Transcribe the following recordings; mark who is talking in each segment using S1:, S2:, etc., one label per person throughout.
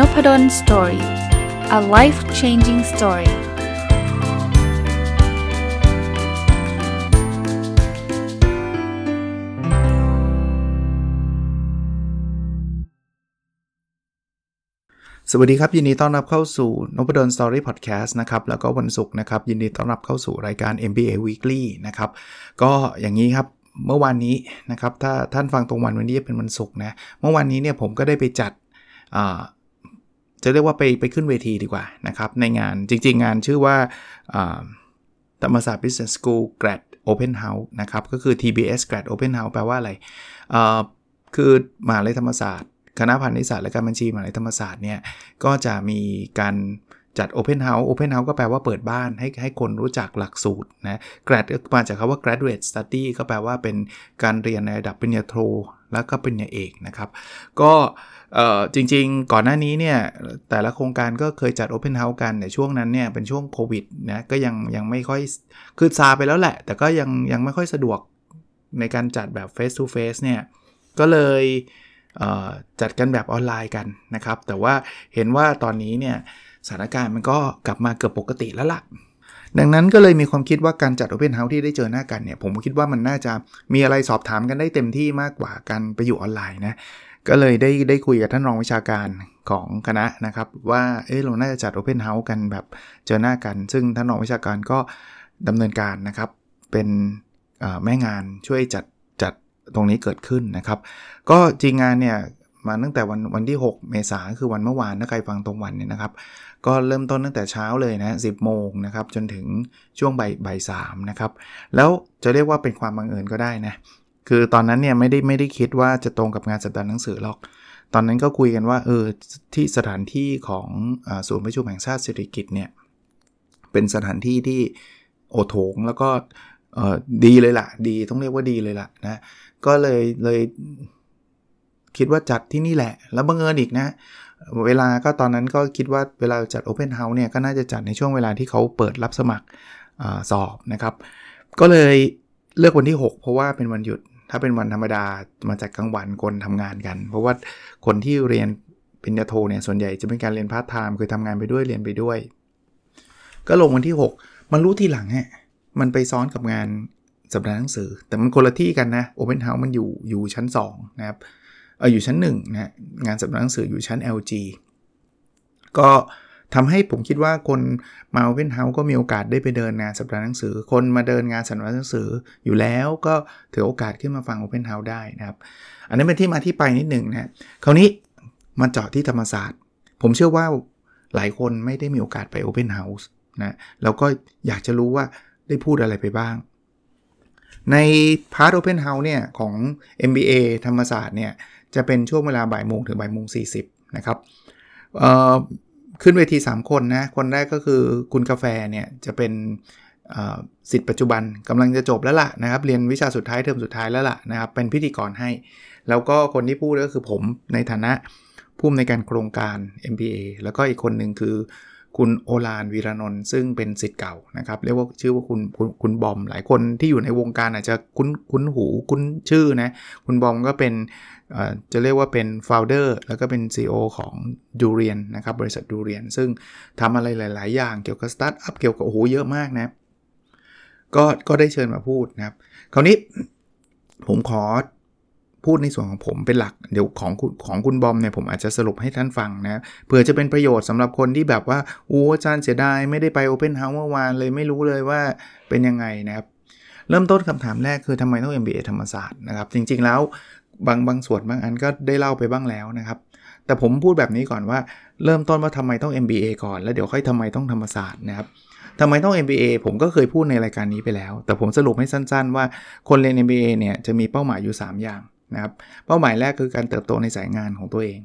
S1: n o p ด d o สตอรี่อะไลฟ์ changing story สวัสดีครับ ยินดีต้อนรับเข้าสู่นบดลสตอรี่พอดแคสต์นะครับ แล้วก็วันศุกร์นะครับ ยินดีต้อนรับเข้าสู่รายการ MBA Weekly นะครับ ก็อย่างนี้ครับเมื่อวานนี้นะครับ ถ้าท่านฟังตรงวันวันนี้เป็นวันศุกร์นะ เมื่อวานนี้เนี่ยผมก็ได้ไปจัดจะเรียกว่าไปไปขึ้นเวทีดีกว่านะครับในงานจริง ๆ งานชื่อว่าธรรมศาสตร์ Business School Grad Open House นะครับก็คือ TBS Grad Open House แปลว่าอะไร คือมหาลัยธรรมศาสตร์คณะพันธุศาสตร์และการบัญชีมหาลัยธรรมศาสตร์เนี่ย ก็จะมีการจัด Open House Open House ก็แปลว่าเปิดบ้านให้ให้คนรู้จักหลักสูตรนะ grad มาจากคำว่า graduate study ก็แปลว่าเป็นการเรียนในระดับปริญญาโทแล้วก็เป็นญาเอกนะครับ ก็จริงๆ ก่อนหน้านี้เนี่ยแต่ละโครงการก็เคยจัด Open House กันแต่ช่วงนั้นเนี่ยเป็นช่วงโควิดนะก็ยังยังไม่ค่อยคือซาไปแล้วแหละแต่ก็ยังยังไม่ค่อยสะดวกในการจัดแบบ Face to Face เนี่ยก็เลยจัดกันแบบออนไลน์กันนะครับ แต่ว่าเห็นว่าตอนนี้เนี่ยสถานการณ์มันก็กลับมาเกือบปกติแล้วละ่ะดังนั้นก็เลยมีความคิดว่าการจัดโอเพนเฮาส์ที่ได้เจอหน้ากันเนี่ยผมคิดว่ามันน่าจะมีอะไรสอบถามกันได้เต็มที่มากกว่าการไปอยู่ออนไลน์นะก็เลยได้ได้คุยกับท่านรองวิชาการของคณะนะครับว่าเออเรา น่าจะจัดโอเพนเฮาส์กันแบบเจอหน้ากัน ซึ่งท่านรองวิชาการก็ดำเนินการนะครับเป็นแม่งานช่วยจัดจัดตรงนี้เกิดขึ้นนะครับ ก็จริงงานเนี่ยมาตั้งแต่วันวันที่ 6 เมษาคือวันเมื่อวานถ้าใครฟังตรงวันเนี่ยนะครับ ก็เริ่มต้นตั้งแต่เช้าเลยนะสิบโมงนะครับ จนถึงช่วงบ่ายบ่ายสามนะครับ แล้วจะเรียกว่าเป็นความบังเอิญก็ได้นะ คือตอนนั้นเนี่ยไม่ได้ไม่ได้คิดว่าจะตรงกับงานสัปดาห์หนังสือหรอก ตอนนั้นก็คุยกันว่าเออที่สถานที่ของอศูนย์ประชุมแห่งชาติเศรษฐกิจเนี่ยเป็นสถานที่ที่โอโถงแล้วก็ดีเลยละ่ะ ดีต้องเรียกว่าดีเลยละ่ะนะก็เลยเลยคิดว่าจัดที่นี่แหละ แล้วบังเอิญอีกนะ เวลาก็ตอนนั้นก็คิดว่าเวลาจัด Open House เนี่ยก็น่าจะจัดในช่วงเวลาที่เขาเปิดรับสมัครอสอบนะครับ ก็เลยเลือกวันที่ 6 เพราะว่าเป็นวันหยุด ถ้าเป็นวันธรรมดามาจากกลางวันคนทำงานกัน เพราะว่าคนที่เรียนปริญญาโทเนี่ย ส่วนใหญ่จะเป็นการเรียนพาร์ทไทม์คือทำงานไปด้วยเรียนไปด้วย ก็ลงวันที่ 6 มันรู้ทีหลังฮะ มันไปซ้อนกับงานสัปดาห์หนังสือ แต่มันคนละที่กันนะโอเพนเฮาส์มันอยู่อยู่ชั้น 2 นะครับอยู่ชั้นหนึ่งนะงานสำนักหนังสืออยู่ชั้น LG ก็ทำให้ผมคิดว่าคนมาเว่นเฮาส์ก็มีโอกาสได้ไปเดินงานสันัาห์หนังสือ คนมาเดินงานสันัาห์หนังสือ อยู่แล้วก็ถือโอกาสขึ้นมาฟังโอเพนเฮาส์ได้นะครับอันนั้นเป็นที่มาที่ไปนิดหนึ่งนะคราวนี้มาเจาะที่ธรรมศาสตร์ ผมเชื่อว่าหลายคนไม่ได้มีโอกาสไปโอเพนเฮาส์นะแล้วก็อยากจะรู้ว่าได้พูดอะไรไปบ้าง ในพาร์ทโอเพนเฮาส์เนี่ยของ MBA ธรรมศาสตร์เนี่ยจะเป็นช่วงเวลาบ่ายโมงถึงบ่ายโมงสีนะครับขึ้นเวที 3 คนนะ คนแรกก็คือคุณกาแฟเนี่ย จะเป็นสิทธิ์ปัจจุบันกำลังจะจบแล้วล่ะนะครับเรียนวิชาสุดท้ายเทอมสุดท้ายแล้วล่ะนะครับเป็นพิธีกรให้ แล้วก็คนที่พูดก็คือผมในฐานะผู้อำนวยการโครงการ MBA แล้วก็อีกคนหนึ่งคือ คุณโอลานวีรนนท์ซึ่งเป็นสิทธิ์เก่านะครับเรียกว่าชื่อว่าคุณคุณคุณบอมหลายคนที่อยู่ในวงการอาจจะคุ้นคุ้นหูคุ้นชื่อนะคุณบอมก็เป็นจะเรียกว่าเป็นโฟลเดอร์แล้วก็เป็น CEO ของดูเรียนนะครับบริษัทดูเรียน ซึ่งทำอะไรหลายๆอย่างเกี่ยวกับสตาร์ทอัพเกี่ยวกับโอ้โหเยอะมากนะก็ก็ได้เชิญมาพูดนะครับคราวนี้ผมขอพูดในส่วนของผมเป็นหลัก เดี๋ยวของของคุณบอมเนี่ยผมอาจจะสรุปให้ท่านฟังนะเผื่อจะเป็นประโยชน์สำหรับคนที่แบบว่า โอ้อาจารย์เสียดายไม่ได้ไป Open เฮาส์เมื่อวานเลยไม่รู้เลยว่าเป็นยังไงนะครับเริ่มต้นคำถามแรกคือทำไมต้อง MBA ธรรมศาสตร์นะครับจริง ๆแล้วบางบางส่วนบางอันก็ได้เล่าไปบ้างแล้วนะครับ แต่ผมพูดแบบนี้ก่อนว่าเริ่มต้นว่าทำไมต้อง MBA ก่อน แล้วเดี๋ยวค่อยทำไมต้องธรรมศาสตร์นะครับทำไมต้อง MBA ผมก็เคยพูดในรายการนี้ไปแล้ว แต่ผมสรุปให้สั้น ๆ ว่าคนเรียน MBA เนี่ย จะมีเป้าหมายอยู่ 3 อย่างนะครับเป้าหมายแรกคือการเติบโตในสายงานของตัวเอง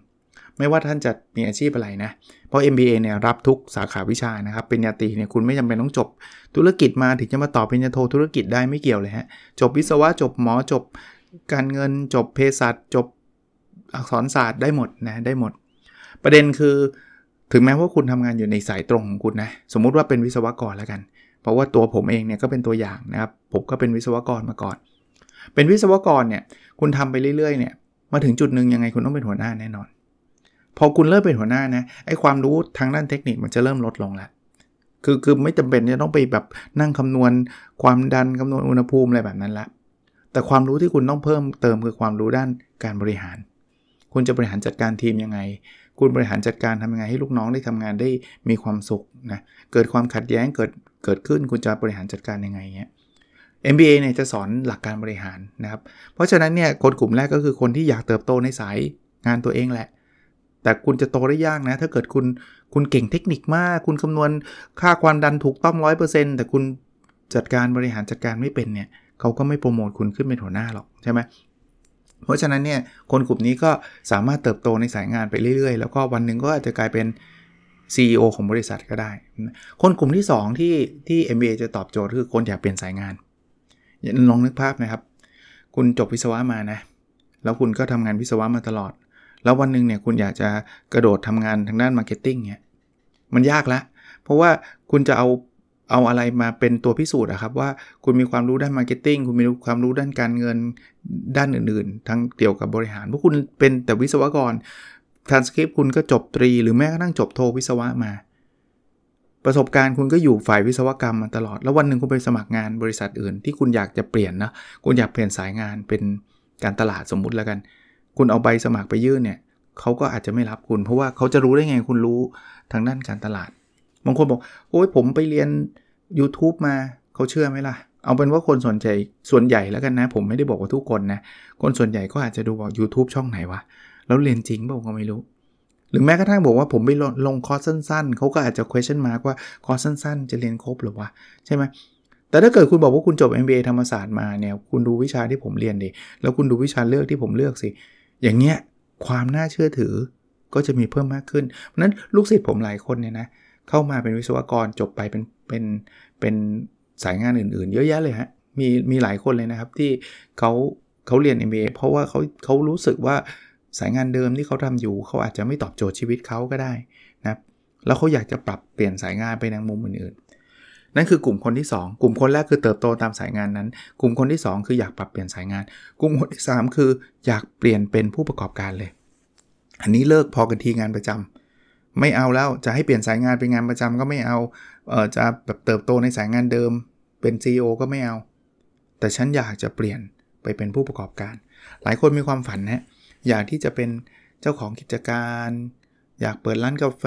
S1: ไม่ว่าท่านจะมีอาชีพอะไรนะเพราะ MBA เนี่ยรับทุกสาขาวิชานะครับเป็นญาติีเนี่ยคุณไม่จำเป็นต้องจบธุรกิจมาถึงจะมาต่อป็นญญาโทธุรกิจได้ไม่เกี่ยวเลยฮะจบวิศวะจบหมอจบการเงินจบเภสัชจบอักษรศาสตร์ได้หมดนะได้หมด ประเด็นคือถึงแม้ว่าคุณทำงานอยู่ในสายตรงของคุณนะสมมุติว่าเป็นวิศวกรแล้วกัน เพราะว่าตัวผมเองเนี่ยก็เป็นตัวอย่างนะครับผมก็เป็นวิศวกรมาก่อน เป็นวิศวกรเนี่ยคุณทำไปเรื่อยๆเนี่ยมาถึงจุดหนึ่งยังไงคุณต้องเป็นหัวหน้าแน่นอน พอคุณเริ่มเป็นหัวหน้านะไอ้ความรู้ทางด้านเทคนิคมันจะเริ่มลดลงแล้วคือคือไม่จำเป็นจะต้องไปแบบนั่งคำนวณความดันคำนวณอุณหภูมิอะไรแบบนั้นละแต่ความรู้ที่คุณต้องเพิ่มเติมคือความรู้ด้านการบริหาร คุณจะบริหารจัดการทีมยังไง คุณบริหารจัดการทำยังไงให้ลูกน้องได้ทำงานได้มีความสุขนะ เกิดความขัดแย้งเกิดเกิดขึ้นคุณจะบริหารจัดการยังไงเนี้ย MBA เนี่ยจะสอนหลักการบริหารนะครับ เพราะฉะนั้นเนี่ยคนกลุ่มแรกก็คือคนที่อยากเติบโตในสายงานตัวเองแหละ แต่คุณจะโตได้ยากนะ ถ้าเกิดคุณคุณเก่งเทคนิคมาก คุณคำนวณค่าความดันถูกต้อง100%แต่คุณจัดการบริหารจัดการไม่เป็นเนี่ยเขาก็ไม่โปรโมทคุณขึ้นเป็นหัวหน้าหรอก ใช่ไหม เพราะฉะนั้นเนี่ย คนกลุ่มนี้ก็สามารถเติบโตในสายงานไปเรื่อยๆ แล้วก็วันหนึ่งก็อาจจะกลายเป็น CEO ของบริษัทก็ได้ คนกลุ่มที่ 2 ที่ที่ MBA จะตอบโจทย์คือ คนอยากเปลี่ยนสายงานลองนึกภาพนะครับ คุณจบวิศวะมานะ แล้วคุณก็ทำงานวิศวะมาตลอด แล้ววันหนึ่งเนี่ยคุณอยากจะกระโดดทำงานทางด้านมาร์เก็ตติ้งเนี่ยมันยากละเพราะว่าคุณจะเอาเอาอะไรมาเป็นตัวพิสูจน์อะครับ ว่าคุณมีความรู้ด้านมาร์เก็ตติ้งคุณมีความรู้ด้านการเงินด้านอื่นๆ ทั้งเกี่ยวกับบริหารเพราะคุณเป็นแต่วิศวกรทันสคริปต์คุณก็จบตรีหรือแม้กระทั่งจบโทวิศวะมา ประสบการณ์คุณก็อยู่ฝ่ายวิศวกรรมมาตลอด แล้ววันหนึ่งคุณไปสมัครงานบริษัทอื่นที่คุณอยากจะเปลี่ยนนะคุณอยากเปลี่ยนสายงานเป็นการตลาดสมมุติแล้วกัน คุณเอาใบสมัครไปยื่นเนี่ยเขาก็อาจจะไม่รับคุณ เพราะว่าเขาจะรู้ได้ไงคุณรู้ทางด้านการตลาดบางคนบอกโอ้ยผมไปเรียน YouTube มาเขาเชื่อไหมล่ะ เอาเป็นว่าคนส่วนใหญ่ส่วนใหญ่แล้วกันนะ ผมไม่ได้บอกว่าทุกคนนะ คนส่วนใหญ่ก็อาจจะดูว่า YouTube ช่องไหนวะ แล้วเรียนจริงเปล่าก็ไม่รู้ หรือแม้กระทั่งบอกว่าผมไปลงคอร์สสั้นๆเขาก็อาจจะ question mark ว่าคอร์สสั้นๆ จะเรียนครบหรือวะ ใช่ไหมแต่ถ้าเกิดคุณบอกว่าคุณจบ MBA ธรรมศาสตร์มาเนี่ยคุณดูวิชาที่ผมเรียนดิแล้วคุณดูวิชาเลือกที่ผมเลือกสิ อย่างเงี้ยความน่าเชื่อถือก็จะมีเพิ่มมากขึ้นเพราะนั้นลูกศิษย์ผมหลายคนเนี่ยนะเข้ามาเป็นวิศวกรจบไปเป็นเป็นเป็นสายงานอื่นๆ เยอะแยะเลยฮะมีมีหลายคนเลยนะครับที่เขาเขาเรียน MBA เพราะว่าเขาเขารู้สึกว่าสายงานเดิมที่เขาทำอยู่ เขาอาจจะไม่ตอบโจทย์ชีวิตเขาก็ได้นะแล้วเขาอยากจะปรับเปลี่ยนสายงานไปในมุมอื่นๆ นั่นคือกลุ่มคนที่ 2 กลุ่มคนแรกคือเติบโตตามสายงานนั้น กลุ่มคนที่ 2 คืออยากปรับเปลี่ยนสายงาน กลุ่มคนที่ 3 คืออยากเปลี่ยนเป็นผู้ประกอบการเลย อันนี้เลิกพอกันทีงานประจำไม่เอาแล้วจะให้เปลี่ยนสายงาน เป็นงานประจำก็ไม่เอา เออจะแบบเติบโตในสายงานเดิม เป็น CEO ก็ไม่เอา แต่ฉันอยากจะเปลี่ยนไปเป็นผู้ประกอบการ หลายคนมีความฝันนะอยากที่จะเป็นเจ้าของกิจการ อยากเปิดร้านกาแฟ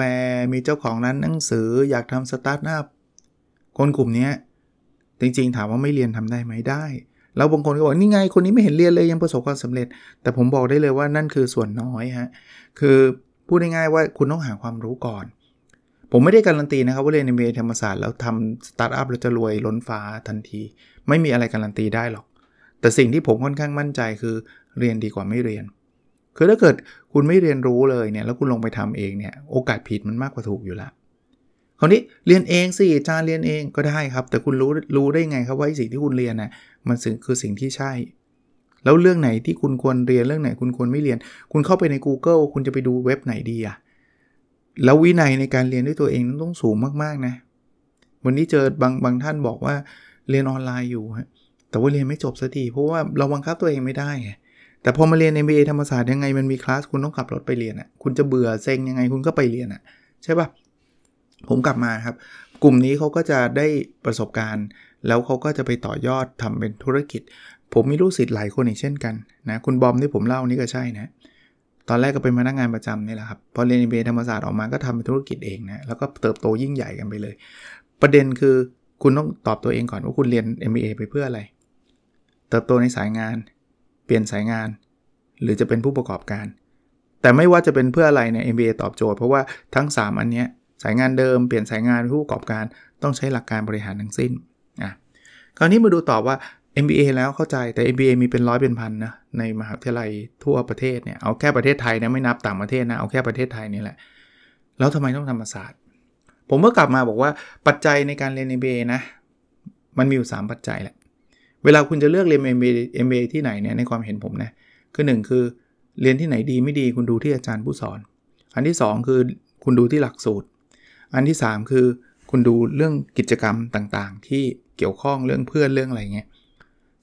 S1: มีเจ้าของร้านหนังสือ อยากทำสตาร์ทอัพ คนกลุ่มนี้ จริงๆถามว่าไม่เรียนทำได้ไหมได้แล้วบางคนก็บอกนี่ไงคนนี้ไม่เห็นเรียนเลยยังประสบความสำเร็จ แต่ผมบอกได้เลยว่านั่นคือส่วนน้อยฮะ คือพูดง่ายๆว่าคุณต้องหาความรู้ก่อน ผมไม่ได้การันตีนะครับ ว่าเรียนในเมธรรมศาสตร์แล้วทำสตาร์ทอัพเราจะ รวยล้นฟ้าทันที ไม่มีอะไรการันตี ได้หรอก แต่สิ่งที่ผมค่อนข้างมั่นใจคือเรียนดีกว่าไม่เรียน คือถ้าเกิดคุณไม่เรียนรู้เลยเนี่ยแล้วคุณลงไปทำเอง เนี่ยโอกาสผิดมันมากกว่าถูกอยู่ละคราวนี้เรียนเองสิจารย์เรียนเองก็ได้ครับแต่คุณรู้รู้ได้ไงครับว่าสิ่งที่คุณเรียนน่ะมันคือสิ่งที่ใช่แล้วเรื่องไหนที่คุณควรเรียนเรื่องไหนคุณควรไม่เรียน คุณเข้าไปใน Google คุณจะไปดูเว็บไหนดีอะแล้ววินัยในการเรียนด้วยตัวเองต้องสูงมากๆนะ วันนี้เจอบางบางท่านบอกว่าเรียนออนไลน์อยู่ฮะแต่ว่าเรียนไม่จบสักทีเพราะว่าเราบังคับตัวเองไม่ได้ แต่พอมาเรียน MBA ธรรมศาสตร์ยังไงมันมีคลาสคุณต้องขับรถไปเรียนอะ่ะคุณจะเบื่อเซ็งยังไงคุณก็ไปเรียนอะ่ะ ใช่ปะ่ะผมกลับมาครับ กลุ่มนี้เขาก็จะได้ประสบการณ์ แล้วเขาก็จะไปต่อยอดทำเป็นธุรกิจผมมีลูกศิษย์หลายคนอีกเช่นกันนะ คุณบอมที่ผมเล่านี่ก็ใช่นะ ตอนแรกก็เป็นพนักงงานประจำนี่แหละครับพอเรียนเบธรรมศาสตร์ออกมาก็ทำธุรกิจเองนะ แล้วก็เติบโตยิ่งใหญ่กันไปเลย ประเด็นคือคุณต้องตอบตัวเองก่อนว่าคุณเรียน MBA ไปเพื่ออะไร เติบโตในสายงาน เปลี่ยนสายงาน หรือจะเป็นผู้ประกอบการ แต่ไม่ว่าจะเป็นเพื่ออะไรเนี่ย MBA ตอบโจทย์เพราะว่าทั้ง3 อันเนี้ยสายงานเดิมเปลี่ยนสายงานผู้ประกอบการ ต้องใช้หลักการบริหารทั้งสิ้นอ่ะคราวนี้มาดูต่อว่า MBA แล้วเข้าใจแต่ MBA มีเป็นร้อยเป็นพันนะในมหาวิทยาลัยทั่วประเทศเนี่ยเอาแค่ประเทศไทยนะไม่นับต่างประเทศนะเอาแค่ประเทศไทยนี่แหละแล้วทำไมต้องธรรมศาสตร์ ผมเมื่อกลับมาบอกว่าปัจจัยในการเรียน MBA นะ มันมีอยู่ 3 ปัจจัยแหละเวลาคุณจะเลือกเรียน MBA, MBA ที่ไหนเนี่ยในความเห็นผมนะคือ 1 คือเรียนที่ไหนดีไม่ดี คุณดูที่อาจารย์ผู้สอน อันที่ 2 คือคุณดูที่หลักสูตร อันที่ 3 คือคุณดูเรื่องกิจกรรมต่างๆ ที่เกี่ยวข้องเรื่องเพื่อนเรื่องอะไรเงี้ย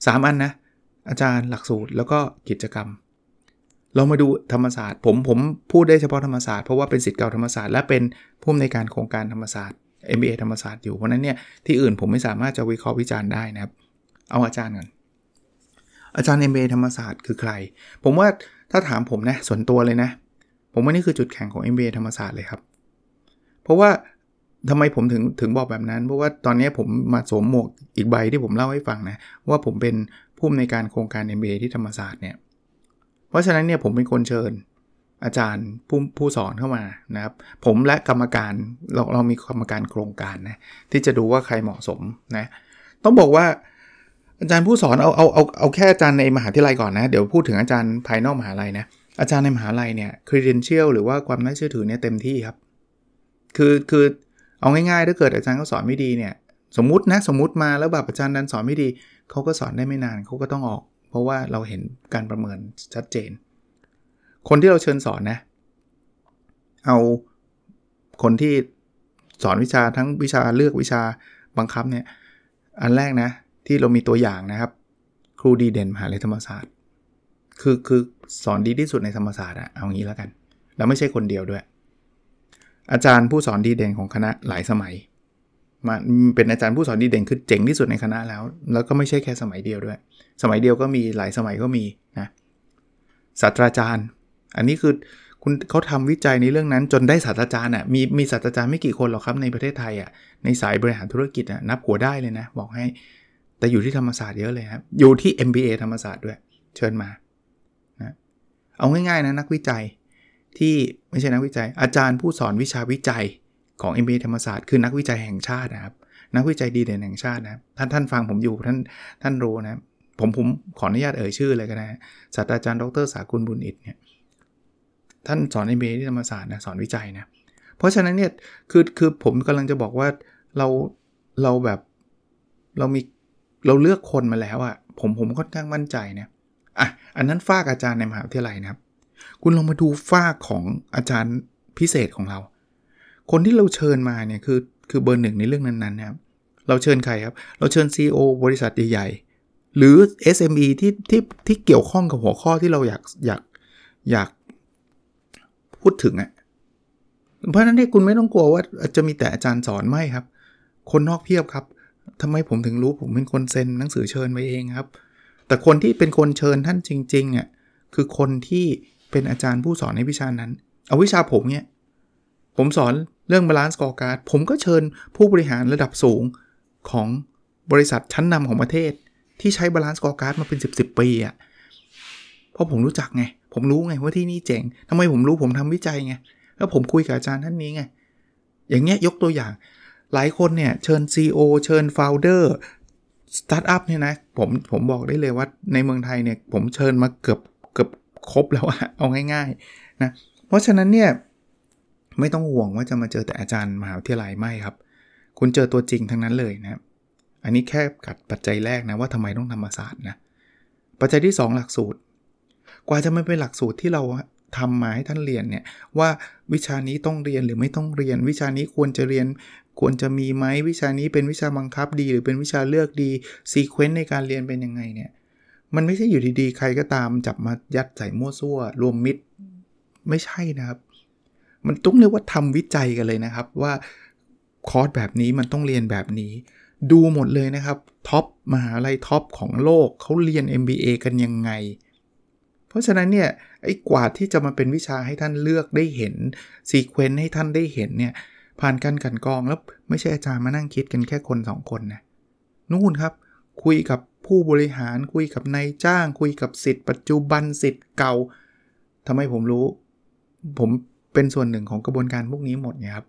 S1: 3 อัน นะอาจารย์หลักสูตรแล้วก็กิจกรรม เรามาดูธรรมศาสตร์ผมผมพูดได้เฉพาะธรรมศาสตร์เพราะว่าเป็นสิทธิ์เก่าธรรมศาสตร์และเป็นผู้อำนวยการโครงการธรรมศาสตร์ MBA ธรรมศาสตร์อยู่เพราะนั้นเนี่ยที่อื่นผมไม่สามารถจะวิเคราะห์วิจารณ์ได้นะครับเอาอาจารย์ก่อนอาจารย์ MBA ธรรมศาสตร์คือใคร ผมว่าถ้าถามผมนะส่วนตัวเลยนะ ผมว่านี่คือจุดแข็งของ MBA ธรรมศาสตร์เลยครับเพราะว่าทำไมผมถึงถึงบอกแบบนั้น เพราะว่าตอนนี้ผมมาสวมหมวกอีกใบที่ผมเล่าให้ฟังนะ ว่าผมเป็นผู้อำนวยการโครงการ MBA ที่ธรรมศาสตร์เนี่ยเพราะฉะนั้นเนี่ยผมเป็นคนเชิญ อาจารย์ผู้ผู้สอนเข้ามานะครับ ผมและกรรมการเราเรามีกรรมการโครงการนะที่จะดูว่าใครเหมาะสมนะต้องบอกว่า อาจารย์ผู้สอนเอาเอาเอาเอาแค่อาจารย์ในมหาวิทยาลัยก่อนนะ เดี๋ยวพูดถึงอาจารย์ภายนอกมหาลัยนะอาจารย์ในมหาลัยเนี่ยครีเนเชียลหรือว่าความน่าเชื่อถือเนี่ยเต็มที่ครับ คือคือเอาง่าย ๆ ถ้าเกิดอาจารย์เขาสอนไม่ดีเนี่ยสมมตินะสมมติมาแล้วแบบอาจารย์ดันสอนไม่ดี เขาก็สอนได้ไม่นานเขาก็ต้องออก เพราะว่าเราเห็นการประเมินชัดเจน คนที่เราเชิญสอนนะเอาคนที่สอนวิชาทั้งวิชาเลือกวิชาบังคับเนี่ยอันแรกนะที่เรามีตัวอย่างนะครับ ครูดีเด่นมหาลัยธรรมศาสตร์คือคือสอนดีที่สุดในธรรมศาสตร์อะเอางี้แล้วกันแล้วไม่ใช่คนเดียวด้วยอาจารย์ผู้สอนดีเด่นของคณะหลายสมัยมาเป็นอาจารย์ผู้สอนดีเด่น คือเจ๋งที่สุดในคณะแล้ว แล้วก็ไม่ใช่แค่สมัยเดียวด้วย สมัยเดียวก็มีหลายสมัยก็มีนะศาสตราจารย์อันนี้คือคุณเขาทำวิจัยในเรื่องนั้น จนได้ศาสตราจารย์อ่ะมีมีศาสตราจารย์ไม่กี่คนหรอกครับในประเทศไทยอ่ะในสายบริหารธุรกิจอ่ะนับหัวได้เลยนะบอกให้แต่อยู่ที่ธรรมศาสตร์เยอะเลยครับอยู่ที่ MBA ธรรมศาสตร์ด้วยเชิญมานะเอาง่าย ๆนะนักวิจัยที่ไม่ใช่นักวิจัย อาจารย์ผู้สอนวิชาวิจัยของ MBA ธรรมศาสตร์คือนักวิจัยแห่งชาตินะครับนักวิจัยดีเด่นแห่งชาตินะท่านท่านฟังผมอยู่ท่านท่านรู้นะผมผมขออนุญาตเอ่ยชื่อเลยก็ได้ศาสตราจารย์ดรสากุลบุญอิดเนี่ยท่านสอน MBA ทีธรรมศาสตร์นะสอนวิจัยนะเพราะฉะนั้นเนี่ยคือคือผมกำลังจะบอกว่าเราเราแบบเรามีเราเลือกคนมาแล้วอะะผมผมค่อนข้างมั่นใจนะอ่ะอันนั้นฝากอาจารย์ในมหาวิทยาลัยนะครับคุณลองมาดูฝ้าของอาจารย์พิเศษของเรา คนที่เราเชิญมาเนี่ย คือคือเบอร์หนึ่งในเรื่องนั้นๆนะครับ เราเชิญใครครับ เราเชิญ c ีอบริษัทใหญ่ๆ หรือ SME ที่ที่ที่เกี่ยวข้องกับหัวข้อที่เราอยากอยากอยากพูดถึงอะ่ะ เพราะนั้นเนี่ยคุณไม่ต้องกลัวว่าจะมีแต่อาจารย์สอนไม่ครับ คนนอกเพียบครับ ทำไมผมถึงรู้ผมเป็นคนเซ็น หนังสือเชิญไปเองครับ แต่คนที่เป็นคนเชิญท่านจริงๆอ่ะคือคนที่เป็นอาจารย์ผู้สอนในวิชานั้น เอาวิชาผมเนี่ย ผมสอนเรื่องบาลานซ์กอการ์ดผมก็เชิญผู้บริหารระดับสูงของบริษัทชั้นนำของประเทศที่ใช้บาลานซ์กอการ์ดมาเป็น 10บสปีอะ่ะ เพราะผมรู้จักไง ผมรู้ไงว่าที่นี่เจ๋งทำไมผมรู้ผมทำวิจัยไง แล้วผมคุยกับอาจารย์ท่านนี้ไง อย่างเงี้ยยกตัวอย่าง หลายคนเนี่ย เชิญ CEO เชิญโฟลเดอร์สตาร์ทอัพเนี่ยนะ ผมผมบอกได้เลยว่าในเมืองไทยเนี่ยผมเชิญมาเกือบครบแล้วอะเอาง่ายๆนะเพราะฉะนั้นเนี่ยไม่ต้องห่วงว่าจะมาเจอแต่อาจารย์มหาวิทยาลัยไม่ครับ คุณเจอตัวจริงทั้งนั้นเลยนะอันนี้แค่กัดปัจจัยแรกนะว่าทำไมต้องธรรมศาสตร์นะปัจจัยที่ 2 หลักสูตร กว่าจะไม่เป็นหลักสูตรที่เราทำมาให้ท่านเรียนเนี่ยว่าวิชานี้ต้องเรียนหรือไม่ต้องเรียน วิชานี้ควรจะเรียน ควรจะมีไหมวิชานี้เป็นวิชาบังคับดี หรือเป็นวิชาเลือกดีซีเควนต์ในการเรียนเป็นยังไงเนี่ยมันไม่ใช่อยู่ดีๆใครก็ตามจับมายัดใส่มั่วซั่วรวมมิตร ไม่ใช่นะครับ มันต้องเรียกว่าทำวิจัยกันเลยนะครับ ว่าคอร์สแบบนี้มันต้องเรียนแบบนี้ ดูหมดเลยนะครับท็อปมหาลัยท็อปของโลกเขาเรียน MBA กันยังไง เพราะฉะนั้นเนี่ยไอ้กว่าที่จะมาเป็นวิชาให้ท่านเลือกได้เห็นซีเควนต์ให้ท่านได้เห็นเนี่ยผ่านการกันกองแล้วไม่ใช่อาจารย์มานั่งคิดกันแค่คน 2 คนนะนู่นครับคุยกับผู้บริหารคุยกับนายจ้างคุยกับสิทธิ์ปัจจุบันสิทธิ์เก่า ทำไมผมรู้ ผมเป็นส่วนหนึ่งของกระบวนการพวกนี้หมดนะครับ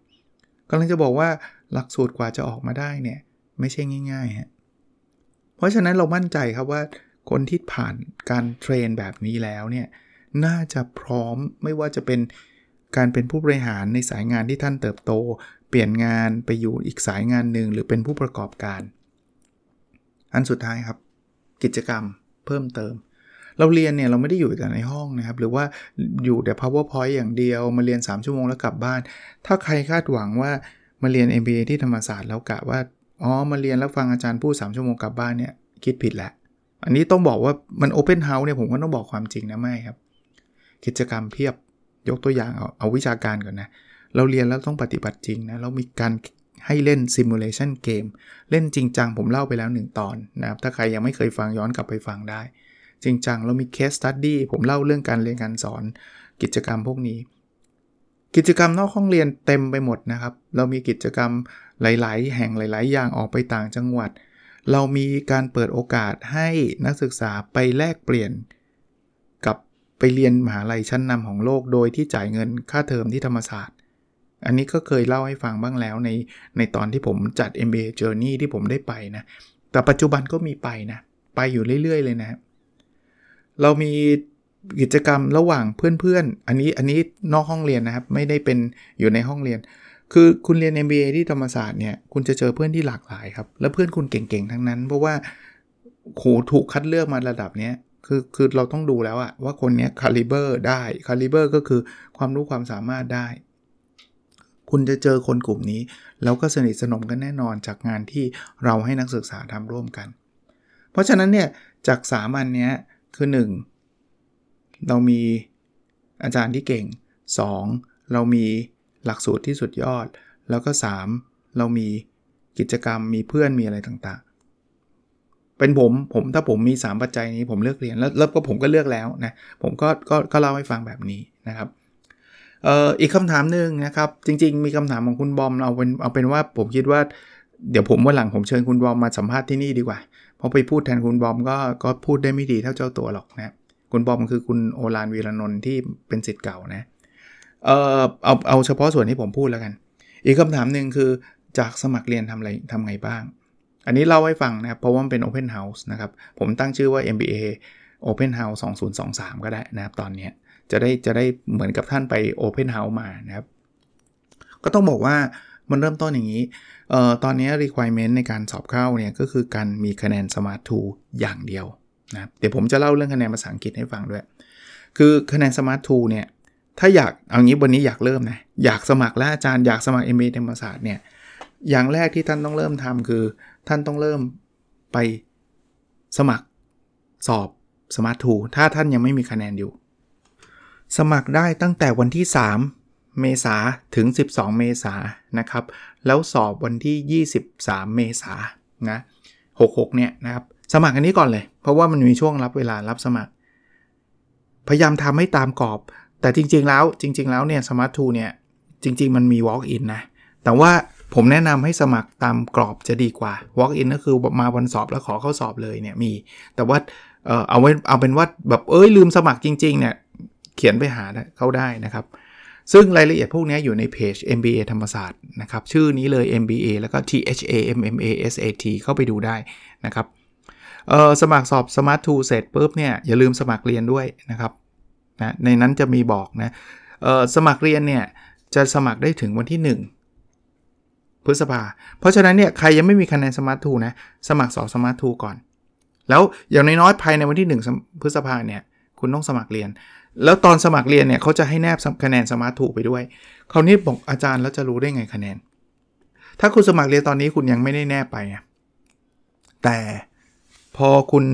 S1: กำลังจะบอกว่าหลักสูตรกว่าจะออกมาได้เนี่ย ไม่ใช่ง่ายๆฮะเพราะฉะนั้นเรามั่นใจครับว่าคนที่ผ่านการเทรนแบบนี้แล้วเนี่ย น่าจะพร้อมไม่ว่าจะเป็นการเป็นผู้บริหารในสายงานที่ท่านเติบโต เปลี่ยนงานไปอยู่อีกสายงานหนึ่งหรือเป็นผู้ประกอบการ อันสุดท้ายครับกิจกรรมเพิ่มเติม เราเรียนเนี่ย เราไม่ได้อยู่แต่ในห้องนะครับหรือว่าอยู่แต่ powerpoint อย่างเดียวมาเรียน3ชั่วโมงแล้วกลับบ้าน ถ้าใครคาดหวังว่ามาเรียน MBA ที่ธรรมศาสตร์แล้วกะว่าอ๋อมาเรียนแล้วฟังอาจารย์พูด3ชั่วโมงกลับบ้านเนี่ยคิดผิดแหละ อันนี้ต้องบอกว่ามัน Open House เนี่ยผมก็ต้องบอกความจริงนะไม่ครับกิจกรรมเพียบยกตัวอย่างเอาเอาวิชาการก่อนนะเราเรียนแล้วต้องปฏิบัติจริงนะเรามีการให้เล่นซิมูเลชันเกมเล่นจริงจัง ผมเล่าไปแล้ว1ตอนนะครับถ้าใครยังไม่เคยฟังย้อนกลับไปฟังได้ จริงจัง เรามี Case Study ผมเล่าเรื่องการเรียนการสอนกิจกรรมพวกนี้ กิจกรรมนอกห้องเรียนเต็มไปหมดนะครับ เรามีกิจกรรมหลาย ๆ แห่งหลาย ๆ อย่างออกไปต่างจังหวัด เรามีการเปิดโอกาสให้นักศึกษาไปแลกเปลี่ยน กับไปเรียนมหาลัยชั้นนำของโลกโดยที่จ่ายเงินค่าเทอมที่ธรรมศาสตร์อันนี้ก็เคยเล่าให้ฟังบ้างแล้วในในตอนที่ผมจัด MBA Journey ที่ผมได้ไปนะ แต่ปัจจุบันก็มีไปนะ ไปอยู่เรื่อยๆ เลยนะ เรามีกิจกรรมระหว่างเพื่อนๆ อันนี้อันนี้นอกห้องเรียนนะครับ ไม่ได้เป็นอยู่ในห้องเรียน คือคุณเรียน MBA ที่ธรรมศาสตร์เนี่ย คุณจะเจอเพื่อนที่หลากหลายครับ แล้วเพื่อนคุณเก่งๆทั้งนั้น เพราะว่าโหถูกคัดเลือกมาระดับเนี้ย คือคือเราต้องดูแล้วอะว่าคนนี้คาลิเบอร์ได้ คาลิเบอร์ก็คือความรู้ความสามารถได้คุณจะเจอคนกลุ่มนี้แล้วก็สนิทสนมกันแน่นอนจากงานที่เราให้นักศึกษาทำร่วมกัน เพราะฉะนั้นเนี่ยจากสามอันเนี้ยคือ 1 เรามีอาจารย์ที่เก่ง 2 เรามีหลักสูตรที่สุดยอด แล้วก็ 3 เรามีกิจกรรมมีเพื่อนมีอะไรต่างๆ เป็นผมผมถ้าผมมี3ปัจจัยนี้ผมเลือกเรียนแล้วแล้วก็ผมก็เลือกแล้วนะผมก็ก็ก็เล่าให้ฟังแบบนี้นะครับเอ่ออีกคำถามหนึ่งนะครับจริงๆ มีคำถามของคุณบอมเอาเป็นเอาเป็นว่าผมคิดว่า เดี๋ยวผมวันหลังผมเชิญคุณบอมมาสัมภาษณ์ที่นี่ดีกว่า เพราะไปพูดแทนคุณบอมก็ก็พูดได้ไม่ดีเท่าเจ้าตัวหรอกนะคุณบอมคือคุณโอรานวีรนนท์ที่เป็นสิทธิ์เก่านะเออเอาเอาเฉพาะส่วนที่ผมพูดแล้วกัน อีกคำถามหนึ่งคือ จากสมัครเรียนทำอะไรทำไงบ้าง อันนี้เล่าให้ฟังนะครับเพราะว่ามันเป็น Open House นะครับผมตั้งชื่อว่า MBA Open House 2023 ก็ได้นะครับตอนนี้จะได้จะได้เหมือนกับท่านไปโอเพนเฮาส์มานะครับก็ต้องบอกว่ามันเริ่มต้นอย่างนี้เอ่อตอนนี้ requirement ในการสอบเข้าเนี่ยก็คือการมีคะแนน Smart 2อย่างเดียวนะเดี๋ยวผมจะเล่าเรื่องคะแนนภาษาอังกฤษให้ฟังด้วยคือคะแนน Smart 2เนี่ยถ้าอยากเอางี้วันนี้อยากเริ่มนะอยากสมัครแลวอาจารย์ อยากสมัคร MBA ธรรมศาสตร์เนี่ยอย่างแรกที่ท่านต้องเริ่มทำ คือ ท่านต้องเริ่มไปสมัครสอบ Smart 2ถ้าท่านยังไม่มีคะแนนอยู่สมัครได้ตั้งแต่วันที่ 3 เมษาถึง 12 เมษานะครับ แล้วสอบวันที่ 23 เมษานะ 66 เนี่ยนะครับ สมัครอันนี้ก่อนเลย เพราะว่ามันมีช่วงรับเวลารับสมัคร พยายามทำให้ตามกรอบ แต่จริงๆ แล้วจริงๆ แล้วเนี่ยสมาร์ททูเนี่ยจริงๆ มันมี Walk-in นะ แต่ว่าผมแนะนำให้สมัครตามกรอบจะดีกว่า Walk-in ก็คือมาวันสอบแล้วขอเข้าสอบเลยเนี่ยมี แต่ว่าเออเอาไว้เอาเป็นว่าแบบเอ้ยลืมสมัครจริงๆ เนี่ยเขียนไปหาเขาได้นะครับ ซึ่งรายละเอียดพวกนี้อยู่ในเพจ MBA ธรรมศาสตร์นะครับชื่อนี้เลย MBA แล้วก็ THAMMASAT เข้าไปดูได้นะครับสมัครสอบ Smart t o o เสร็จปุ๊บเนี่ยอย่าลืมสมัครเรียนด้วยนะครับนะในนั้นจะมีบอกนะสมัครเรียนเนี่ยจะสมัครได้ถึงวันที่ 1 พฤษภา เพราะฉะนั้นเนี่ยใครยังไม่มีคะแนน s m a r t t o o นะสมัครสอบ s m a r t t o o ก่อน แล้วอย่างน้อยๆภายในวันที่ 1 พฤษภาเนี่ยคุณต้องสมัครเรียนแล้วตอนสมัครเรียนเนี่ยเขาจะให้แนบคะแนนสมาร์ทถูกไปด้วยคราวนี้บอกอาจารย์แล้วจะรู้ได้ไงคะแนน ถ้าคุณสมัครเรียนตอนนี้คุณยังไม่ได้แนบไป แต่พอคุณ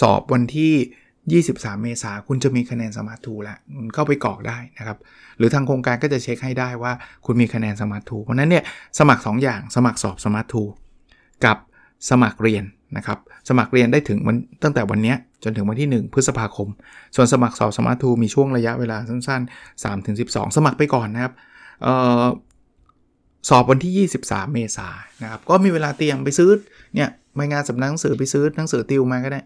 S1: สอบวันที่ 23 เมษาคุณจะมีคะแนนสมาร์ททูแล้วเข้าไปกรอกได้นะครับ หรือทางโครงการก็จะเช็คให้ได้ว่าคุณมีคะแนนสมาร์ททู เพราะนั้นเนี่ยสมัคร 2 อย่างสมัครสอบสมาร์ททูกับสมัครเรียนนะครับสมัครเรียนได้ถึงมันตั้งแต่วันนี้จนถึงวันที่ 1 พฤษภาคมส่วนสมัครสอบสมาร์ททูมีช่วงระยะเวลาสั้นๆ 3-12 สมัครไปก่อนนะครับสอบวันที่ 23 เมษายนนะครับก็มีเวลาเตรียมไปซื้อเนี่ยไม่งานสำนักหนังสือไปซื้อหนังสือติวมาก็ได้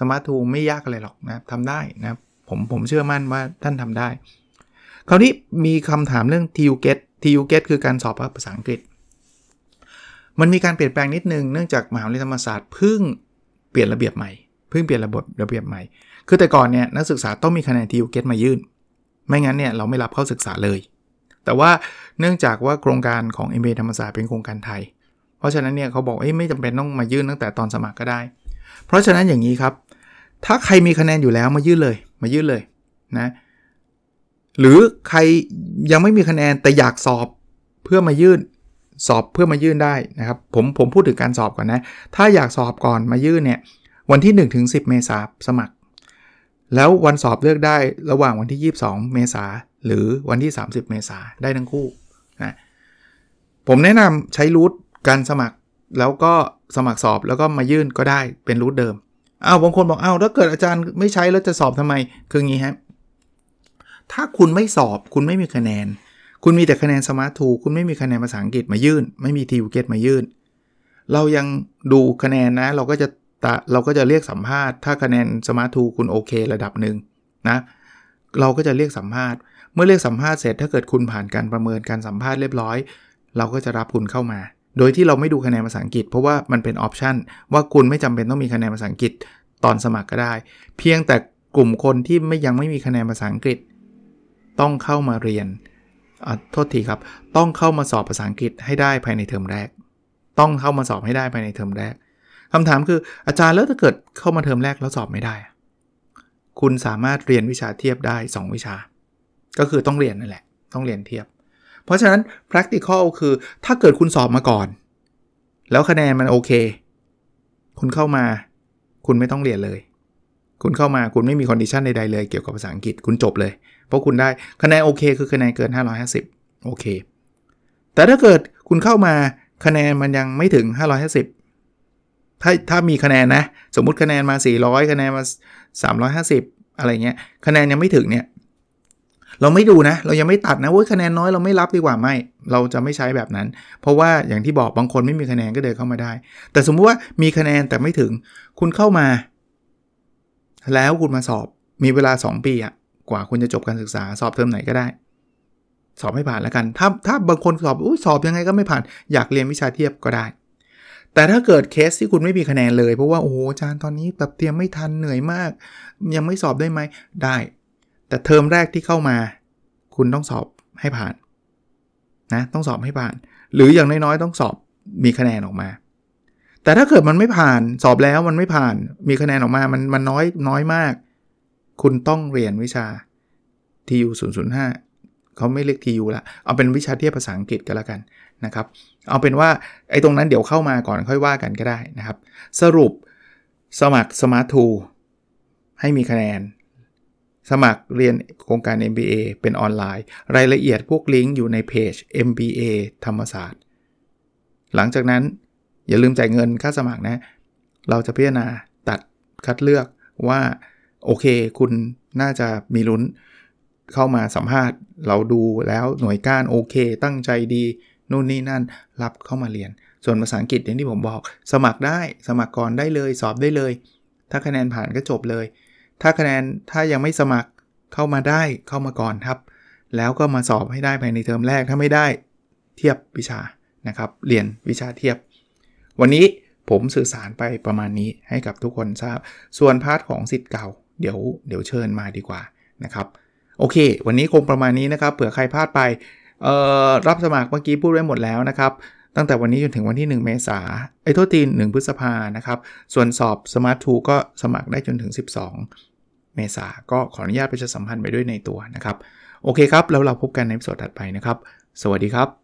S1: สมาร์ททูไม่ยากอะไรหรอกนะทำได้นะครับผมผมเชื่อมั่นว่าท่านทำได้ คราวนี้มีคำถามเรื่อง TU Get TU Get คือการสอบภาษาอังกฤษมันมีการเปลี่ยนแปลงนิดนึงเนื่องจากมหาวิทยาลัยธรรมศาสตร์เพิ่งเปลี่ยนระเบียบใหม่เพิ่งเปลี่ยนระบบระเบียบใหม่ คือแต่ก่อนเนี่ยนักศึกษาต้องมีคะแนนทีวเกตมายื่น ไม่งั้นเนี่ยเราไม่รับเข้าศึกษาเลย แต่ว่าเนื่องจากว่าโครงการของเอ็มบีธรรมศาสตร์เป็นโครงการไทย เพราะฉะนั้นเนี่ยเขาบอกเอ้ยไม่จำเป็นต้องมายื่นตั้งแต่ตอนสมัครก็ได้ เพราะฉะนั้นอย่างนี้ครับถ้าใครมีคะแนนอยู่แล้วมายื่นเลยมายื่นเลยนะหรือใครยังไม่มีคะแนนแต่อยากสอบเพื่อมายื่นสอบเพื่อมายื่นได้นะครับผมผมพูดถึงการสอบก่อนนะ ถ้าอยากสอบก่อนมายื่นเนี่ยวันที่ 1-10ถึงเมษาสมัคร แล้ววันสอบเลือกได้ระหว่างวันที่ 22 เมษาหรือวันที่ 30 เมษาได้ทั้งคู่นะผมแนะนำใช้รูทการสมัครแล้วก็สมัครสอบแล้วก็มายื่นก็ได้เป็นรูทเดิมอ้าวบางคนบอกอ้าวถ้าเกิดอาจารย์ไม่ใช้แล้วจะสอบทำไมคืองี้ฮะถ้าคุณไม่สอบคุณไม่มีคะแนนคุณมีแต่คะแนนสมาร์ททู คุณไม่มีคะแนนภาษาอังกฤษมายื่น ไม่มีทีวเกตมายื่น เรายังดูคะแนนนะ เราก็จะเราก็จะเรียกสัมภาษณ์ ถ้าคะแนนสมาร์ททูคุณโอเคระดับหนึ่งนะ เราก็จะเรียกสัมภาษณ์ เมื่อเรียกสัมภาษณ์เสร็จ ถ้าเกิดคุณผ่านการประเมินการสัมภาษณ์เรียบร้อย เราก็จะรับคุณเข้ามา โดยที่เราไม่ดูคะแนนภาษาอังกฤษ เพราะว่ามันเป็นออปชันว่าคุณไม่จำเป็นต้องมีคะแนนภาษาอังกฤษตอนสมัครก็ได้ เพียงแต่กลุ่มคนที่ไม่ยังไม่มีคะแนนภาษาอังกฤษ ต้องเข้ามาเรียนโทษทีครับต้องเข้ามาสอบภาษาอังกฤษให้ได้ภายในเทอมแรก ต้องเข้ามาสอบให้ได้ภายในเทอมแรกคำถามคืออาจารย์แล้วถ้าเกิดเข้ามาเทอมแรก แล้วสอบไม่ได้ คุณสามารถเรียนวิชาเทียบได้ 2 วิชา ก็คือต้องเรียนนั่นแหละ ต้องเรียนเทียบ เพราะฉะนั้น practical คือถ้าเกิดคุณสอบมาก่อน แล้วคะแนนมันโอเค คุณเข้ามา คุณไม่ต้องเรียนเลยคุณเข้ามาคุณไม่มีคอนดิชันใด ๆ เลยเกี่ยวกับภาษาอังกฤษคุณจบเลย เพราะคุณได้คะแนนโอเคคือคะแนนเกิน 550โอเคแต่ถ้าเกิดคุณเข้ามาคะแนนมันยังไม่ถึง 550 ถ้าถ้ามีคะแนนนะสมมุติคะแนนมา 400 คะแนนมา350 อะไรเงี้ยคะแนนยังไม่ถึงเนี่ยเราไม่ดูนะ เรายังไม่ตัดนะว่าคะแนนน้อยเราไม่รับดีกว่าไม่เราจะไม่ใช้แบบนั้น เพราะว่าอย่างที่บอกบางคนไม่มีคะแนนก็เดินเข้ามาได้ แต่สมมุติว่ามีคะแนนแต่ไม่ถึงคุณเข้ามาแล้วคุณมาสอบมีเวลา 2 ปีอะกว่าคุณจะจบการศึกษาสอบเทอมไหนก็ได้ สอบให้ผ่านแล้วกัน ถ้า ถ้าบางคนสอบอสอบยังไงก็ไม่ผ่าน อยากเรียนวิชาเทียบก็ได้ แต่ถ้าเกิดเคสที่คุณไม่มีคะแนนเลย เพราะว่า โอ้โหอาจารย์ตอนนี้แบบเตรียมไม่ทันเหนื่อยมาก ยังไม่สอบได้ไหมได้ แต่เทอมแรกที่เข้ามา คุณต้องสอบให้ผ่านนะต้องสอบให้ผ่าน หรืออย่างน้อยๆต้องสอบมีคะแนนออกมาแต่ถ้าเกิดมันไม่ผ่านสอบแล้วมันไม่ผ่านมีคะแนนออกมา มันมันน้อยน้อยมาก คุณต้องเรียนวิชา TU 005เขาไม่เรียก TU ละเอาเป็นวิชาเทียบภาษาอังกฤษก็แล้วกันนะครับ เอาเป็นว่า ไอ้ตรงนั้นเดี๋ยวเข้ามาก่อนค่อยว่ากันก็ได้นะครับ สรุปสมัครสมาร์ททูให้มีคะแนน สมัครเรียนโครงการ MBA เป็นออนไลน์รายละเอียดพวกลิงก์อยู่ในเพจ MBA ธรรมศาสตร์หลังจากนั้นอย่าลืมจ่ายเงินค่าสมัครนะ เราจะพิจารณาตัดคัดเลือกว่า โอเค คุณน่าจะมีลุ้น เข้ามาสัมภาษณ์เราดูแล้วหน่วยการโอเค ตั้งใจดีนู่นนี่นั่น รับเข้ามาเรียน ส่วนภาษาอังกฤษอย่างที่ผมบอก สมัครได้สมัครก่อนได้เลยสอบได้เลย ถ้าคะแนนผ่านก็จบเลย ถ้าคะแนนถ้ายังไม่สมัครเข้ามาได้เข้ามาก่อนครับ แล้วก็มาสอบให้ได้ภายในเทอมแรกถ้าไม่ได้เทียบวิชานะครับเรียนวิชาเทียบวันนี้ผมสื่อสารไปประมาณนี้ให้กับทุกคนทราบส่วนพาร์ทของสิทธิ์เก่า เดี๋ยวเดี๋ยวเชิญมาดีกว่านะครับ โอเค วันนี้คงประมาณนี้นะครับเผื่อใครพลาดไปรับสมัครเมื่อกี้พูดไว้หมดแล้วนะครับ ตั้งแต่วันนี้จนถึงวันที่ 1 เมษาไอ้โทษทีหนึ่งพฤษภานะครับ ส่วนสอบสมาร์ททูก็สมัครได้จนถึง 12 เมษาก็ขออนุญาตประชาสัมพันธ์ไปด้วยในตัวนะครับ โอเคครับแล้วเราพบกันในสดถัดไปนะครับ สวัสดีครับ